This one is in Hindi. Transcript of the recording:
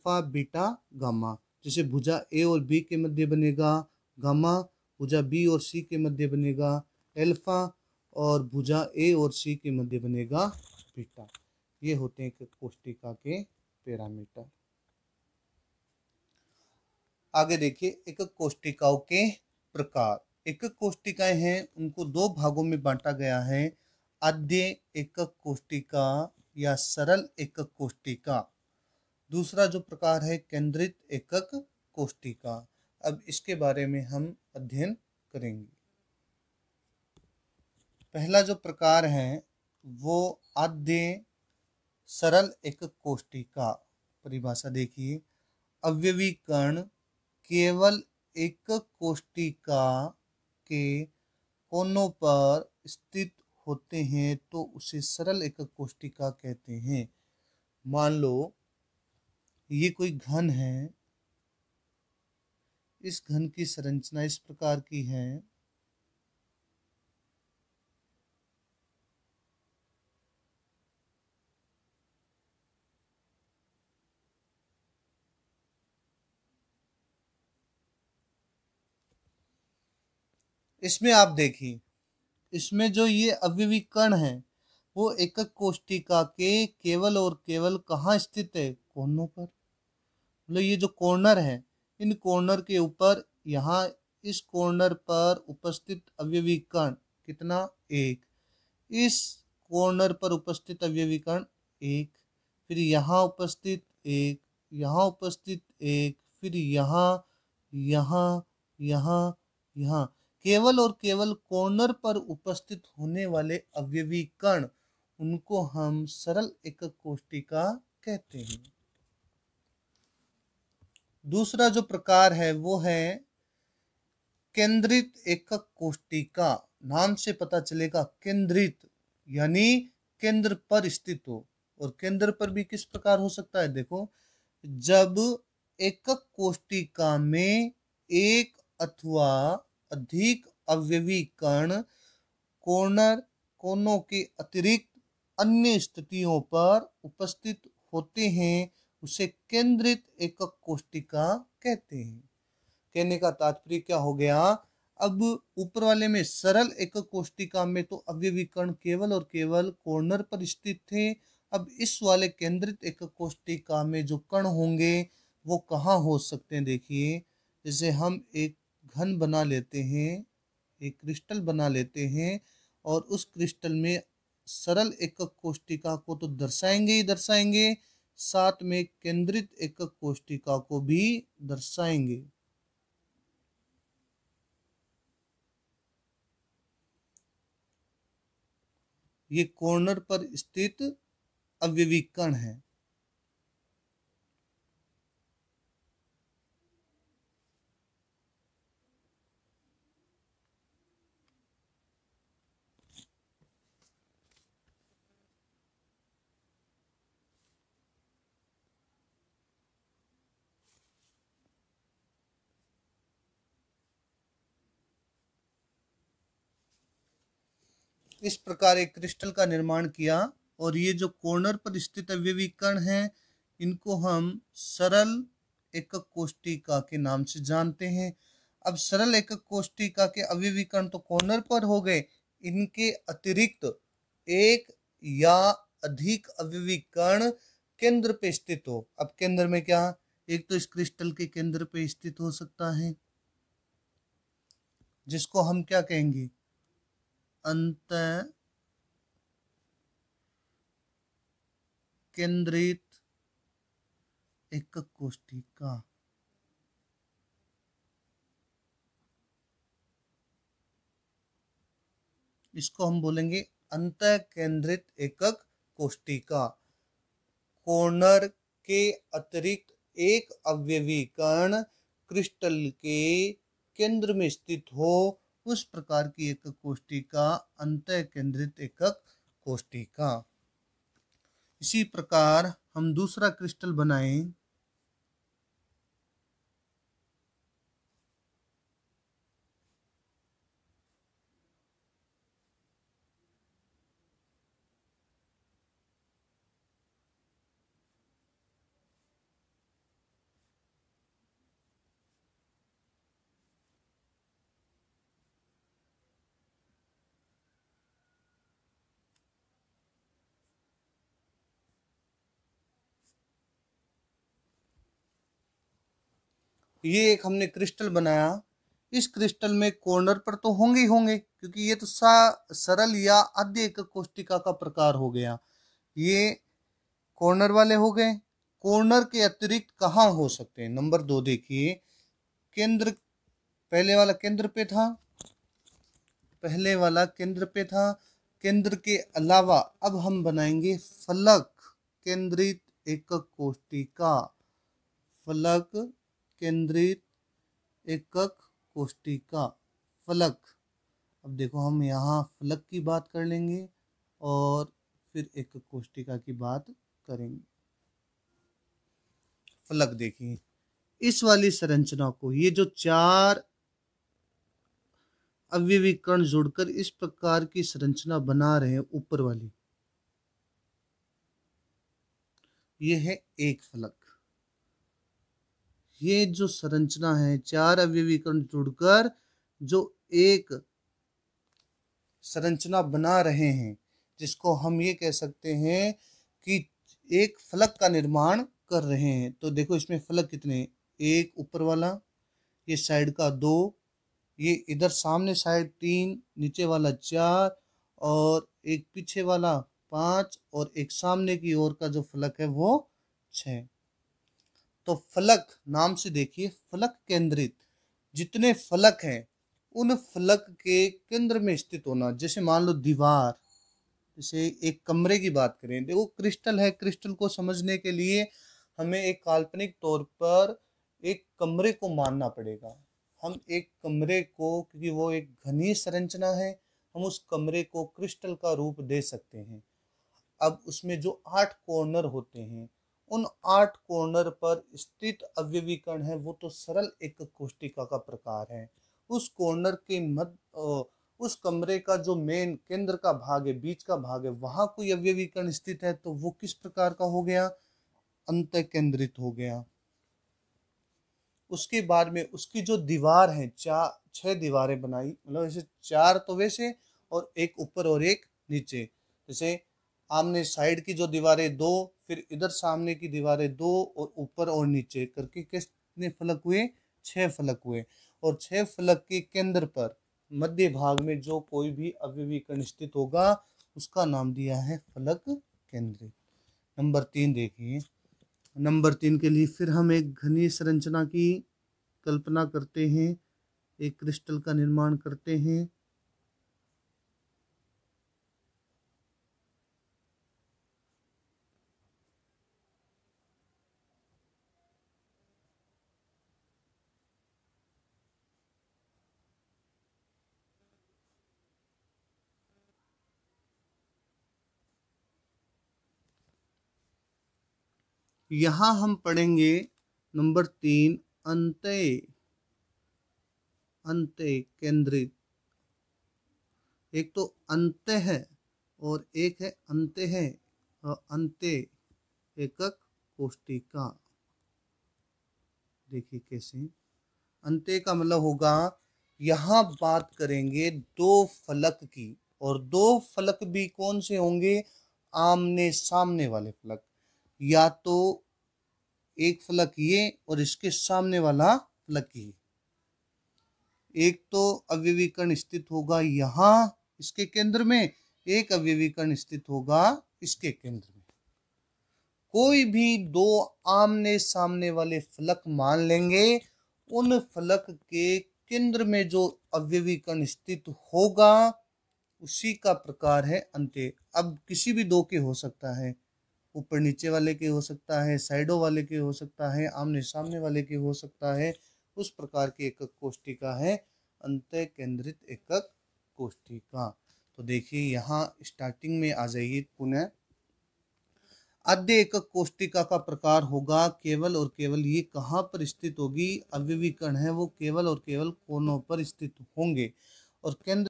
अल्फा बीटा गामा जैसे भुजा ए और बी के मध्य बनेगा गामा भुजा बी और सी के मध्य बनेगा एल्फा और भुजा ए और सी के मध्य बनेगा बीटा ये होते हैं कोष्टिका के पैरामीटर आगे देखिए एक कोष्टिकाओं के प्रकार एक कोष्टिकाएं हैं उनको दो भागों में बांटा गया है आद्य एक कोष्टिका या सरल एक कोष्टिका दूसरा जो प्रकार है केंद्रित एकक कोष्टी का अब इसके बारे में हम अध्ययन करेंगे पहला जो प्रकार है वो आद्य सरल एकक कोष्टी का परिभाषा देखिए अव्यवीकरण केवल एक कोष्टी का के कोनों पर स्थित होते हैं तो उसे सरल एकक कोष्टिका कहते हैं मान लो ये कोई घन है इस घन की संरचना इस प्रकार की है इसमें आप देखिए इसमें जो ये कण है वो एकक कोष्टिका के केवल और केवल कहाँ स्थित है कोनों पर मतलब ये जो कॉर्नर है इन कॉर्नर के ऊपर यहाँ इस कॉर्नर पर उपस्थित अव्यवीकरण कितना एक इस कॉर्नर पर उपस्थित अव्यवीकरण एक फिर यहाँ उपस्थित एक यहाँ उपस्थित एक फिर यहाँ यहाँ यहाँ यहाँ केवल और केवल कॉर्नर पर उपस्थित होने वाले अव्यवीकरण उनको हम सरल एकक कोष्टिका कहते हैं दूसरा जो प्रकार है वो है केंद्रित एकक कोष्टिका नाम से पता चलेगा केंद्रित यानी केंद्र पर स्थित हो और केंद्र पर भी किस प्रकार हो सकता है देखो जब एकक कोष्टिका में एक अथवा अधिक अव्यवी कर्ण कोर्नर कोनों के अतिरिक्त अन्य स्थितियों पर उपस्थित होते हैं उसे केंद्रित एकक कोष्टिका कहते हैं कहने का तात्पर्य क्या हो गया अब ऊपर वाले में सरल एकक कोष्टिका में तो अव्यवीकरण केवल और केवल कॉर्नर पर स्थित थे अब इस वाले केंद्रित एकक कोष्टिका में जो कण होंगे वो कहाँ हो सकते हैं देखिए जैसे हम एक घन बना लेते हैं एक क्रिस्टल बना लेते हैं और उस क्रिस्टल में सरल एकक कोष्टिका को तो दर्शाएंगे ही दर्शाएंगे साथ में केंद्रित एकक कोष्टिका को भी दर्शाएंगे ये कॉर्नर पर स्थित अव्यवीकरण है इस प्रकार एक क्रिस्टल का निर्माण किया और ये जो कॉर्नर पर स्थित अव्यवीकरण है इनको हम सरल एकक कोष्टिका के नाम से जानते हैं अब सरल एकक कोष्टिका के अव्यवीकरण तो कॉर्नर पर हो गए इनके अतिरिक्त एक या अधिक अव्यवीकरण केंद्र पे स्थित हो अब केंद्र में क्या एक तो इस क्रिस्टल के केंद्र पे स्थित हो सकता है जिसको हम क्या कहेंगे अंत केंद्रित एक कोष्टिका इसको हम बोलेंगे अंत केंद्रित एकक कोष्टिका कोनर के अतिरिक्त एक अव्यवीकरण क्रिस्टल के केंद्र में स्थित हो उस प्रकार की एक कोष्टिका अंत केंद्रित एकक कोष्टिका इसी प्रकार हम दूसरा क्रिस्टल बनाएं ये एक हमने क्रिस्टल बनाया इस क्रिस्टल में कॉर्नर पर तो होंगे ही होंगे क्योंकि ये तो सा सरल या अध्य कोष्टिका का प्रकार हो गया ये कॉर्नर वाले हो गए कॉर्नर के अतिरिक्त कहाँ हो सकते हैं नंबर दो देखिए केंद्र पहले वाला केंद्र पे था पहले वाला केंद्र पे था केंद्र के अलावा अब हम बनाएंगे फलक केंद्रित एक कोष्टिका फलक केंद्रित एकक कोष्टिका फलक अब देखो हम यहाँ फलक की बात कर लेंगे और फिर एक कोष्टिका की बात करेंगे फलक देखिए इस वाली संरचना को ये जो चार अव्यवीकरण जोड़कर इस प्रकार की संरचना बना रहे हैं ऊपर वाली ये है एक फलक ये जो संरचना है चार अव्यवीकरण जुड़कर जो एक संरचना बना रहे हैं जिसको हम ये कह सकते हैं कि एक फलक का निर्माण कर रहे हैं तो देखो इसमें फलक कितने एक ऊपर वाला ये साइड का दो ये इधर सामने साइड तीन नीचे वाला चार और एक पीछे वाला पांच और एक सामने की ओर का जो फलक है वो छः तो फलक नाम से देखिए फलक केंद्रित जितने फलक हैं उन फलक के केंद्र में स्थित होना जैसे मान लो दीवार जैसे एक कमरे की बात करें देखो क्रिस्टल है क्रिस्टल को समझने के लिए हमें एक काल्पनिक तौर पर एक कमरे को मानना पड़ेगा हम एक कमरे को क्योंकि वो एक घनी संरचना है हम उस कमरे को क्रिस्टल का रूप दे सकते हैं अब उसमें जो आठ कॉर्नर होते हैं उन आठ कॉर्नर पर स्थित अव्यवीकरण है वो तो सरल एक कोष्टिका का प्रकार है उस कॉर्नर के मध्य उस कमरे का जो मेन केंद्र का भाग है बीच का भाग है वहां कोई अव्यवीकरण स्थित है तो वो किस प्रकार का हो गया अंत केंद्रित हो गया उसके बाद में उसकी जो दीवार है चार छह दीवारें बनाई मतलब ऐसे चार तो वैसे और एक ऊपर और एक नीचे जैसे आमने साइड की जो दीवारें दो फिर इधर सामने की दीवारें दो और ऊपर और नीचे करके कितने फलक हुए छः फलक हुए और छः फलक के केंद्र पर मध्य भाग में जो कोई भी अव्यवीकरण स्थित होगा उसका नाम दिया है फलक केंद्र नंबर तीन देखिए नंबर तीन के लिए फिर हम एक घनी संरचना की कल्पना करते हैं एक क्रिस्टल का निर्माण करते हैं यहाँ हम पढ़ेंगे नंबर तीन अंत अंत केंद्रित एक तो अंत है और एक है अंत है और अंत्य एकक कोष्टिका देखिए कैसे अंत्य का मतलब होगा यहाँ बात करेंगे दो फलक की और दो फलक भी कौन से होंगे आमने सामने वाले फलक या तो एक फलक ये और इसके सामने वाला फलक ये एक तो अव्यवीकरण स्थित होगा यहाँ इसके केंद्र में एक अव्यवीकरण स्थित होगा इसके केंद्र में कोई भी दो आमने सामने वाले फलक मान लेंगे उन फलक के केंद्र में जो अव्यवीकरण स्थित होगा उसी का प्रकार है अंत्य अब किसी भी दो के हो सकता है ऊपर नीचे वाले के हो सकता है साइडों वाले के हो सकता है आमने सामने वाले के हो सकता है उस प्रकार की एकक कोष्ठिका है अंत केंद्रित एकक कोष्ठिका तो देखिए यहाँ स्टार्टिंग में आ जाइए पुनः आद्य एकक कोष्ठिका का प्रकार होगा केवल और केवल ये कहाँ पर स्थित होगी अव्यवीकरण है वो केवल और केवल कोनों पर स्थित होंगे और केंद्र